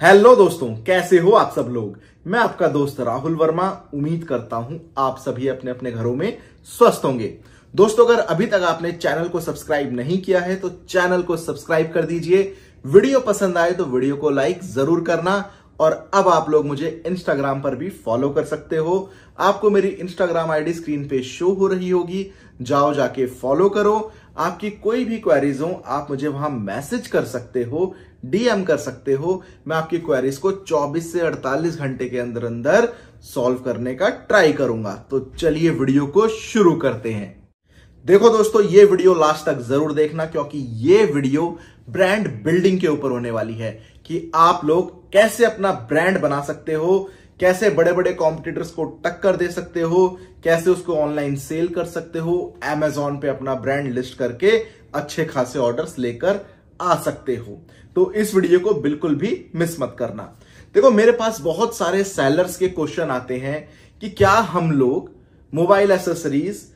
hello दोस्तों कैसे हो आप सब लोग मैं आपका दोस्त राहुल वर्मा उम्मीद करता हूं आप सभी अपने अपने घरों में स्वस्थ होंगे दोस्तों अगर अभी तक आपने चैनल को सब्सक्राइब नहीं किया है तो चैनल को सब्सक्राइब कर दीजिए वीडियो पसंद आए तो वीडियो को लाइक जरूर करना और अब आप लोग मुझे इंस्टाग्राम पर भी फॉलो कर सकते हो आपको मेरी इंस्टाग्राम आईडी स्क्रीन पे शो हो रही होगी जाओ जाके फॉलो करो आपकी कोई भी क्वेरीज हो आप मुझे वहां मैसेज कर सकते हो डीएम कर सकते हो मैं आपकी क्वेरीज को 24 से 48 घंटे के अंदर अंदर सॉल्व करने का ट्राई करूंगा तो चलिए वीडियो को शुरू करते हैं देखो दोस्तों ये वीडियो लास्ट तक जरूर देखना क्योंकि ये वीडियो ब्रांड बिल्डिंग के ऊपर होने वाली है कि आप लोग कैसे अपना ब्रांड बना सकते हो कैसे बड़े बड़े कॉम्पिटिटर्स को टक्कर दे सकते हो कैसे उसको ऑनलाइन सेल कर सकते हो एमेजॉन पे अपना ब्रांड लिस्ट करके अच्छे खासे ऑर्डर्स लेकर आ सकते हो तो इस वीडियो को बिल्कुल भी मिस मत करना देखो मेरे पास बहुत सारे सेलर्स के क्वेश्चन आते हैं कि क्या हम लोग मोबाइल एसेसरीज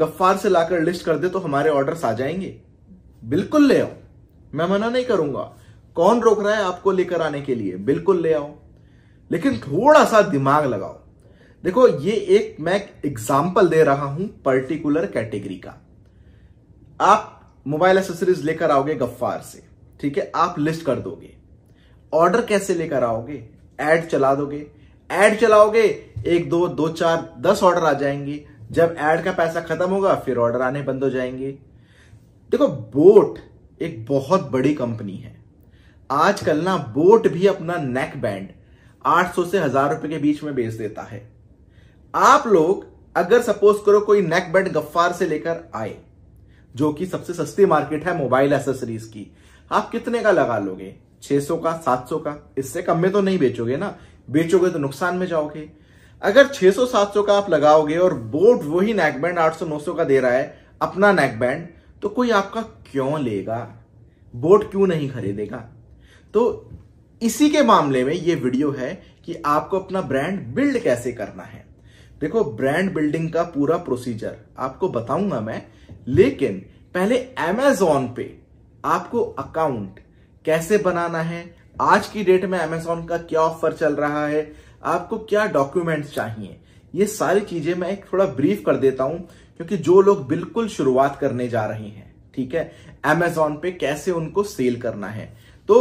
गफ्फार से लाकर लिस्ट कर दे तो हमारे ऑर्डर्स आ जाएंगे बिल्कुल ले आओ मैं मना नहीं करूंगा कौन रोक रहा है आपको लेकर आने के लिए बिल्कुल ले आओ लेकिन थोड़ा सा दिमाग लगाओ देखो ये एक मैं एग्जाम्पल दे रहा हूं पर्टिकुलर कैटेगरी का आप मोबाइल एसेसरीज लेकर आओगे गफ्फार से ठीक है आप लिस्ट कर दोगे ऑर्डर कैसे लेकर आओगे एड चला दोगे एड चलाओगे एक दो दो चार दस ऑर्डर आ जाएंगे जब एड का पैसा खत्म होगा फिर ऑर्डर आने बंद हो जाएंगे देखो बोट एक बहुत बड़ी कंपनी है आजकल ना बोट भी अपना नेक बैंड 800 से हजार रुपए के बीच में बेच देता है आप लोग अगर सपोज करो कोई नेक बैंड गफ्फार से लेकर आए जो कि सबसे सस्ती मार्केट है मोबाइल एसेसरीज की आप कितने का लगा लोगे 600 का 700 का इससे कम में तो नहीं बेचोगे ना बेचोगे तो नुकसान में जाओगे अगर 600 700 का आप लगाओगे और बोर्ड वही नेकबैंड 800 900 का दे रहा है अपना नेकबैंड तो कोई आपका क्यों लेगा बोर्ड क्यों नहीं खरीदेगा तो इसी के मामले में ये वीडियो है कि आपको अपना ब्रांड बिल्ड कैसे करना है देखो ब्रांड बिल्डिंग का पूरा प्रोसीजर आपको बताऊंगा मैं लेकिन पहले एमेजॉन पे आपको अकाउंट कैसे बनाना है आज की डेट में एमेजॉन का क्या ऑफर चल रहा है आपको क्या डॉक्यूमेंट्स चाहिए ये सारी चीजें मैं एक थोड़ा ब्रीफ कर देता हूं क्योंकि जो लोग बिल्कुल शुरुआत करने जा रहे हैं ठीक है एमेजॉन पे कैसे उनको सेल करना है तो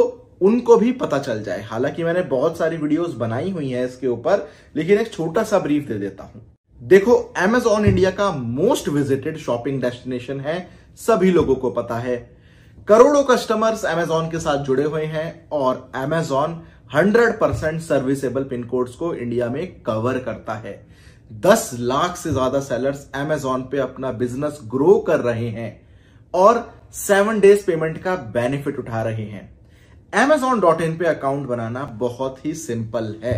उनको भी पता चल जाए हालांकि मैंने बहुत सारी वीडियोस बनाई हुई हैं इसके ऊपर लेकिन एक छोटा सा ब्रीफ दे देता हूं देखो एमेजॉन इंडिया का मोस्ट विजिटेड शॉपिंग डेस्टिनेशन है सभी लोगों को पता है करोड़ों कस्टमर्स एमेजॉन के साथ जुड़े हुए हैं और Amazon 100 percent serviceable pin codes को इंडिया में कवर करता है 10 लाख से ज्यादा सेलर्स एमेजॉन पे अपना बिजनेस ग्रो कर रहे हैं और सेवन डेज पेमेंट का बेनिफिट उठा रहे हैं एमेजॉन डॉट इन पे अकाउंट बनाना बहुत ही सिंपल है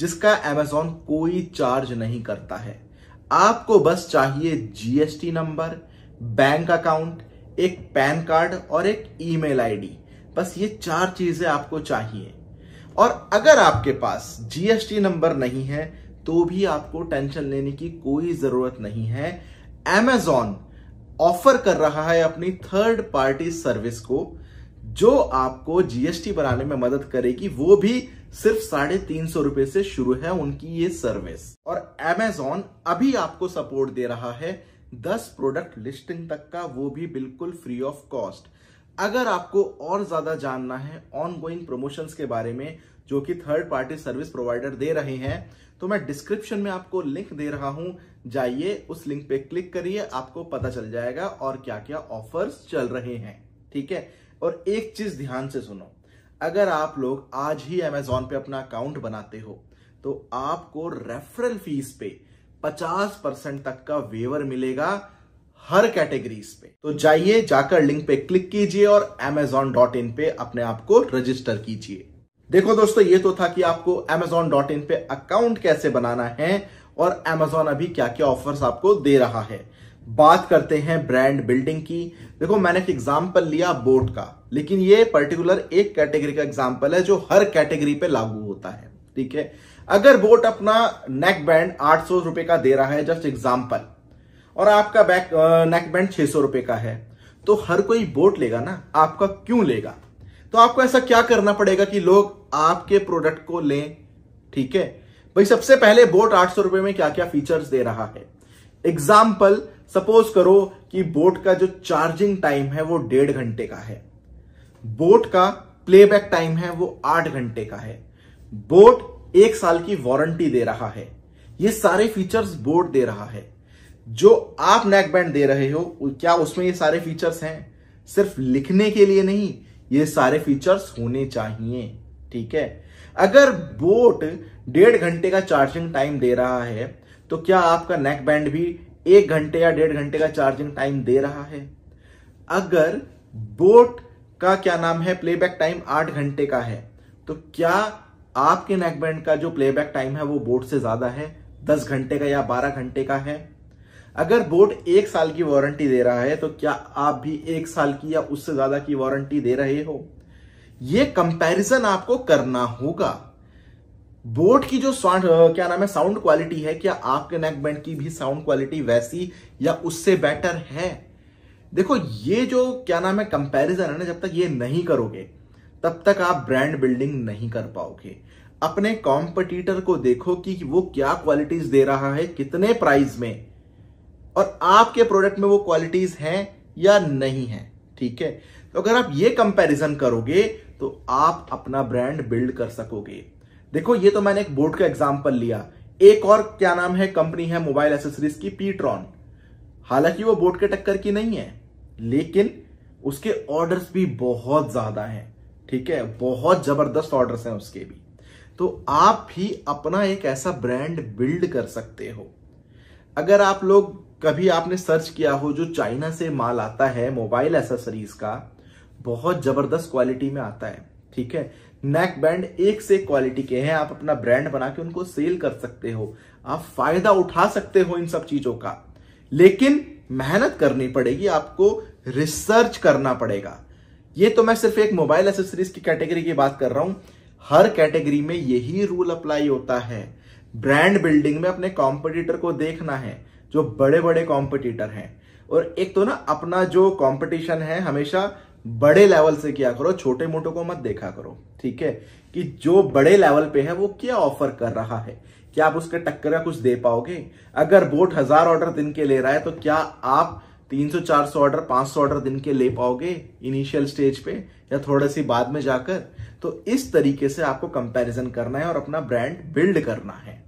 जिसका एमेजॉन कोई चार्ज नहीं करता है आपको बस चाहिए जीएसटी नंबर बैंक अकाउंट एक पैन कार्ड और एक ईमेल आईडी बस ये चार चीजें आपको चाहिए और अगर आपके पास जीएसटी नंबर नहीं है तो भी आपको टेंशन लेने की कोई जरूरत नहीं है एमेजॉन ऑफर कर रहा है अपनी थर्ड पार्टी सर्विस को जो आपको जीएसटी बनाने में मदद करेगी वो भी सिर्फ साढ़े तीन सौ रुपए से शुरू है उनकी ये सर्विस और एमेजॉन अभी आपको सपोर्ट दे रहा है दस प्रोडक्ट लिस्टिंग तक का वो भी बिल्कुल फ्री ऑफ कॉस्ट अगर आपको और ज्यादा जानना है ऑन गोइंग प्रमोशंस के बारे में जो कि थर्ड पार्टी सर्विस प्रोवाइडर दे रहे हैं तो मैं डिस्क्रिप्शन में आपको लिंक दे रहा हूं जाइए उस लिंक पे क्लिक करिए आपको पता चल जाएगा और क्या क्या ऑफर्स चल रहे हैं ठीक है और एक चीज ध्यान से सुनो अगर आप लोग आज ही अमेजोन पे अपना अकाउंट बनाते हो तो आपको रेफरल फीस पे 50 परसेंट तक का वेवर मिलेगा हर कैटेगरीज पे तो जाइए जाकर लिंक पे क्लिक कीजिए और एमेजॉन डॉट इन पे अपने आप को रजिस्टर कीजिए देखो दोस्तों ये तो था कि आपको एमेजॉन डॉट इन पे अकाउंट कैसे बनाना है और अमेजोन अभी क्या क्या ऑफर्स आपको दे रहा है बात करते हैं ब्रांड बिल्डिंग की देखो मैंने एक एग्जाम्पल लिया बोट का लेकिन ये पर्टिकुलर एक कैटेगरी का एग्जाम्पल है जो हर कैटेगरी पे लागू होता है ठीक है अगर बोट अपना नेक बैंड आठ सौ रुपए का दे रहा है जस्ट एग्जाम्पल और आपका बैक नेक बैंड छह सौ रुपए का है तो हर कोई बोट लेगा ना आपका क्यों लेगा तो आपको ऐसा क्या करना पड़ेगा कि लोग आपके प्रोडक्ट को लें ठीक है भाई सबसे पहले बोट आठ सौ रुपए में क्या क्या फीचर्स दे रहा है एग्जाम्पल सपोज करो कि बोट का जो चार्जिंग टाइम है वो डेढ़ घंटे का है बोट का प्लेबैक टाइम है वो आठ घंटे का है बोट एक साल की वारंटी दे रहा है ये सारे फीचर्स बोट दे रहा है जो आप नेकबैंड दे रहे हो क्या उसमें ये सारे फीचर्स हैं सिर्फ लिखने के लिए नहीं ये सारे फीचर्स होने चाहिए ठीक है अगर बोट डेढ़ घंटे का चार्जिंग टाइम दे रहा है तो क्या आपका नेक बैंड भी एक घंटे या डेढ़ घंटे का चार्जिंग टाइम दे रहा है अगर बोट का क्या नाम है प्लेबैक टाइम आठ घंटे का है तो क्या आपके नेकबैंड का जो प्लेबैक टाइम है वो बोट से ज्यादा है दस घंटे का या बारह घंटे का है अगर बोट एक साल की वारंटी दे रहा है तो क्या आप भी एक साल की या उससे ज्यादा की वारंटी दे रहे हो यह कंपैरिजन आपको करना होगा बोट की जो साउंड क्या नाम है साउंड क्वालिटी है क्या आपके नेक बैंड की भी साउंड क्वालिटी वैसी या उससे बेटर है देखो ये जो क्या नाम है कंपैरिजन है ना जब तक ये नहीं करोगे तब तक आप ब्रांड बिल्डिंग नहीं कर पाओगे अपने कॉम्पिटिटर को देखो कि वो क्या क्वालिटीज दे रहा है कितने प्राइस में और आपके प्रोडक्ट में वो क्वालिटीज हैं या नहीं है ठीक है तो अगर आप ये कंपेरिजन करोगे तो आप अपना ब्रांड बिल्ड कर सकोगे देखो ये तो मैंने एक बोर्ड का एग्जाम्पल लिया एक और क्या नाम है कंपनी है मोबाइल एसेसरीज की पीट्रॉन हालांकि वो बोर्ड के टक्कर की नहीं है लेकिन उसके ऑर्डर्स भी बहुत ज्यादा हैं ठीक है बहुत जबरदस्त ऑर्डर्स हैं उसके भी तो आप भी अपना एक ऐसा ब्रांड बिल्ड कर सकते हो अगर आप लोग कभी आपने सर्च किया हो जो चाइना से माल आता है मोबाइल एसेसरीज का बहुत जबरदस्त क्वालिटी में आता है ठीक है नेक बैंड एक से क्वालिटी के हैं आप अपना ब्रांड बना के उनको सेल कर सकते हो आप फायदा उठा सकते हो इन सब चीजों का लेकिन मेहनत करनी पड़ेगी आपको रिसर्च करना पड़ेगा ये तो मैं सिर्फ एक मोबाइल एसेसरीज की कैटेगरी की बात कर रहा हूं हर कैटेगरी में यही रूल अप्लाई होता है ब्रांड बिल्डिंग में अपने कॉम्पिटिटर को देखना है जो बड़े बड़े कॉम्पिटिटर हैं और एक तो ना अपना जो कॉम्पिटिशन है हमेशा बड़े लेवल से किया करो छोटे मोटों को मत देखा करो ठीक है कि जो बड़े लेवल पे है वो क्या ऑफर कर रहा है क्या आप उसके टक्कर का कुछ दे पाओगे अगर बोट हजार ऑर्डर दिन के ले रहा है तो क्या आप 300 400 ऑर्डर 500 ऑर्डर दिन के ले पाओगे इनिशियल स्टेज पे या थोड़ा सी बाद में जाकर तो इस तरीके से आपको कंपेरिजन करना है और अपना ब्रांड बिल्ड करना है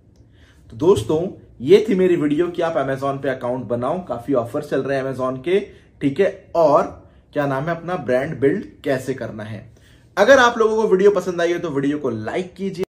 तो दोस्तों ये थी मेरी वीडियो कि आप अमेजोन पे अकाउंट बनाओ काफी ऑफर चल रहे हैं अमेजोन के ठीक है और क्या नाम है अपना ब्रांड बिल्ड कैसे करना है अगर आप लोगों को वीडियो पसंद आई हो तो वीडियो को लाइक कीजिए